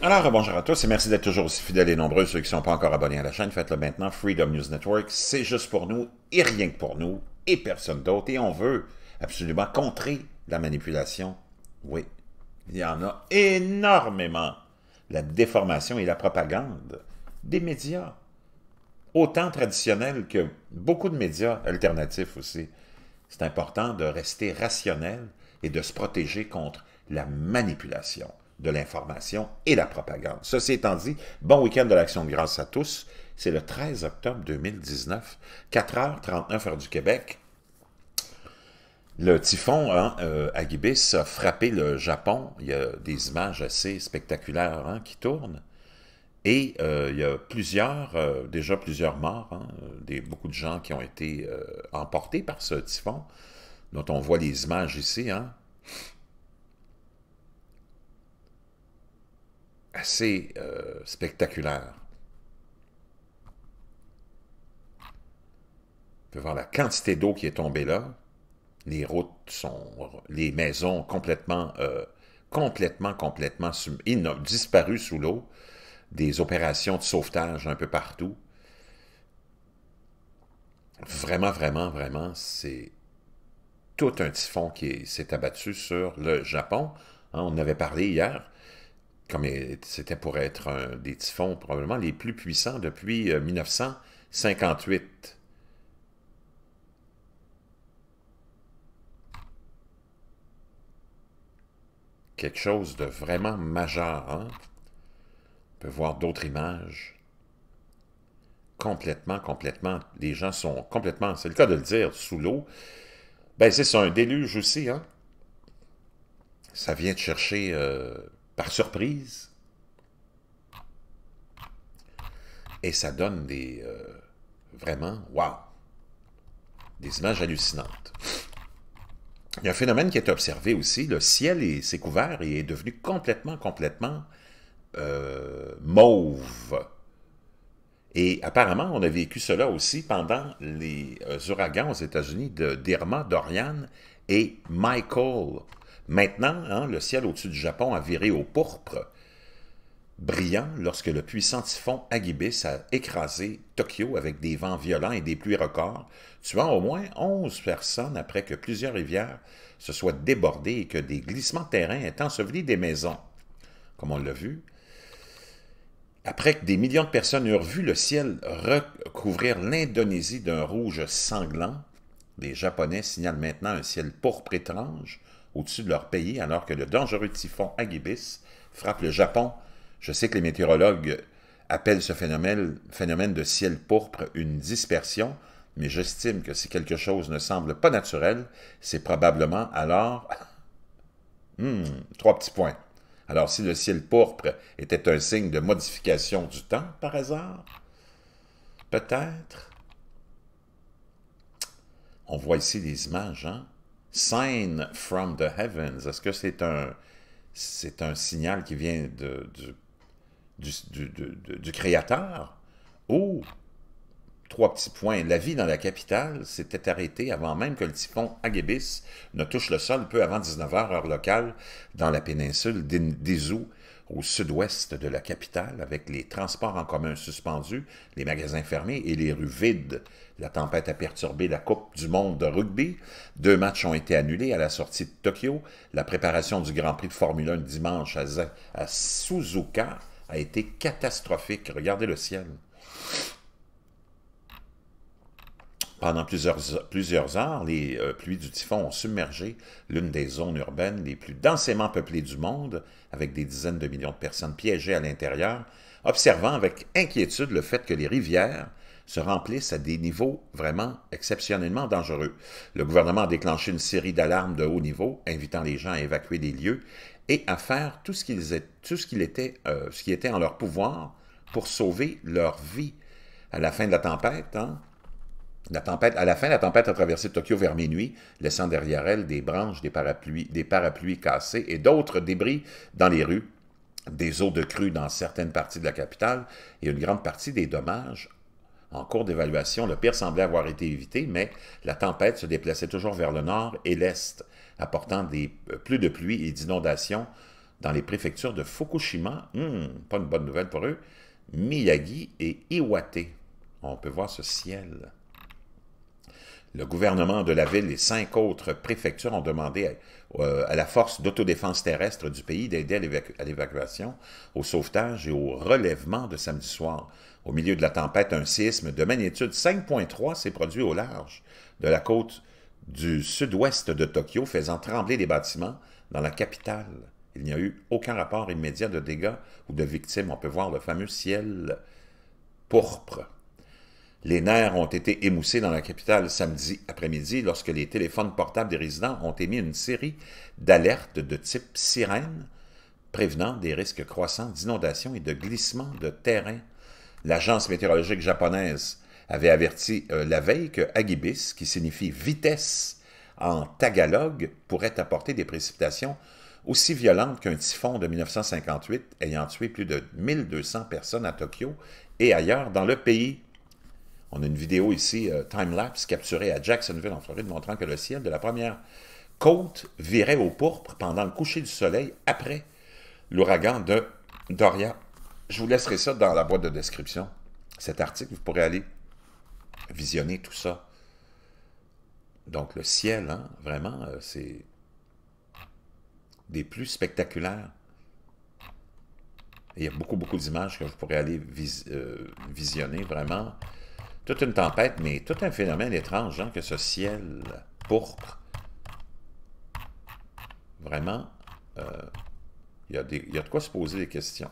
Alors, bonjour à tous et merci d'être toujours aussi fidèles et nombreux. Ceux qui ne sont pas encore abonnés à la chaîne, faites-le maintenant. Freedom News Network, c'est juste pour nous et rien que pour nous et personne d'autre. Et on veut absolument contrer la manipulation. Oui, il y en a énormément. La déformation et la propagande des médias, autant traditionnels que beaucoup de médias alternatifs aussi. C'est important de rester rationnel et de se protéger contre la manipulation de l'information et la propagande. Ceci étant dit, bon week-end de l'Action de grâce à tous. C'est le 13 octobre 2019, 4h39 heure du Québec. Le typhon à hein, euh, a frappé le Japon. Il y a des images assez spectaculaires hein, qui tournent. Et euh, il y a plusieurs, euh, déjà plusieurs morts, hein, des, beaucoup de gens qui ont été emportés par ce typhon, dont on voit les images ici. Hein. assez euh, spectaculaire. On peut voir la quantité d'eau qui est tombée là. Les routes sont, les maisons complètement, euh, complètement, complètement disparues sous l'eau. Des opérations de sauvetage un peu partout. Vraiment, vraiment, vraiment, c'est tout un typhon qui s'est abattu sur le Japon. Hein, on en avait parlé hier comme c'était pour être un des typhons probablement les plus puissants depuis 1958. Euh, Quelque chose de vraiment majeur. Hein? On peut voir d'autres images. Complètement, complètement. Les gens sont complètement, c'est le cas de le dire, sous l'eau. Ben, c'est un déluge aussi. Hein? Ça vient de chercher... Euh, par surprise. Et ça donne des... Euh, vraiment, wow! Des images hallucinantes. Il y a un phénomène qui est observé aussi. Le ciel s'est couvert et est devenu complètement, complètement euh, mauve. Et apparemment, on a vécu cela aussi pendant les euh, ouragans aux États-Unis de Derma, Dorian et Michael. Maintenant, hein, le ciel au-dessus du Japon a viré au pourpre, brillant lorsque le puissant typhon Agibis a écrasé Tokyo avec des vents violents et des pluies records, tuant au moins 11 personnes après que plusieurs rivières se soient débordées et que des glissements de terrain aient enseveli des maisons. Comme on l'a vu, après que des millions de personnes eurent vu le ciel recouvrir l'Indonésie d'un rouge sanglant, les Japonais signalent maintenant un ciel pourpre étrange, au-dessus de leur pays, alors que le dangereux typhon Agibis frappe le Japon. Je sais que les météorologues appellent ce phénomène, phénomène de ciel pourpre une dispersion, mais j'estime que si quelque chose ne semble pas naturel, c'est probablement alors... Hmm, trois petits points. Alors si le ciel pourpre était un signe de modification du temps, par hasard, peut-être. On voit ici des images, hein? Sign from the heavens. Est-ce que c'est un, c'est un signal qui vient de, du, du, Créateur? Ou, trois petits points, la vie dans la capitale s'était arrêtée avant même que le typhon Agébis ne touche le sol peu avant 19h heure locale dans la péninsule d'Izu au sud-ouest de la capitale, avec les transports en commun suspendus, les magasins fermés et les rues vides. La tempête a perturbé la Coupe du monde de rugby. Deux matchs ont été annulés à la sortie de Tokyo. La préparation du Grand Prix de Formule 1 dimanche à, Suzuka a été catastrophique. Regardez le ciel. Pendant plusieurs, heures, les euh, pluies du typhon ont submergé l'une des zones urbaines les plus densément peuplées du monde, avec des dizaines de millions de personnes piégées à l'intérieur, observant avec inquiétude le fait que les rivières se remplissent à des niveaux vraiment exceptionnellement dangereux. Le gouvernement a déclenché une série d'alarmes de haut niveau, invitant les gens à évacuer des lieux et à faire tout ce, qu'ils tout ce, était, euh, ce qui était en leur pouvoir pour sauver leur vie. À la fin de la tempête, hein, la tempête, à la fin, la tempête a traversé Tokyo vers minuit, laissant derrière elle des branches, des parapluies, des parapluies cassés et d'autres débris dans les rues, des eaux de crue dans certaines parties de la capitale et une grande partie des dommages en cours d'évaluation, le pire semblait avoir été évité, mais la tempête se déplaçait toujours vers le nord et l'est, apportant des, euh, plus de pluie et d'inondations dans les préfectures de Fukushima, hmm, pas une bonne nouvelle pour eux, Miyagi et Iwate. On peut voir ce ciel. Le gouvernement de la ville et cinq autres préfectures ont demandé à, euh, la force d'autodéfense terrestre du pays d'aider à l'évacuation, au sauvetage et au relèvement de samedi soir. Au milieu de la tempête, un séisme de magnitude 5.3 s'est produit au large de la côte du sud-ouest de Tokyo, faisant trembler les bâtiments dans la capitale. Il n'y a eu aucun rapport immédiat de dégâts ou de victimes. On peut voir le fameux ciel pourpre. Les nerfs ont été émoussés dans la capitale samedi après-midi lorsque les téléphones portables des résidents ont émis une série d'alertes de type sirène prévenant des risques croissants d'inondations et de glissements de terrain. L'agence météorologique japonaise avait averti euh, la veille que Agibis, qui signifie vitesse en tagalog, pourrait apporter des précipitations aussi violentes qu'un typhon de 1958 ayant tué plus de 1200 personnes à Tokyo et ailleurs dans le pays. On a une vidéo ici, euh, time-lapse, capturée à Jacksonville, en Floride, montrant que le ciel de la première côte virait au pourpre pendant le coucher du soleil après l'ouragan de Doria. Je vous laisserai ça dans la boîte de description, cet article. Vous pourrez aller visionner tout ça. Donc le ciel, hein, vraiment, euh, c'est des plus spectaculaires. il y a beaucoup, beaucoup d'images que vous pourrez aller euh, visionner, vraiment. Toute une tempête, mais tout un phénomène étrange, genre hein, que ce ciel pourpre. Vraiment, euh, il y a de quoi se poser des questions.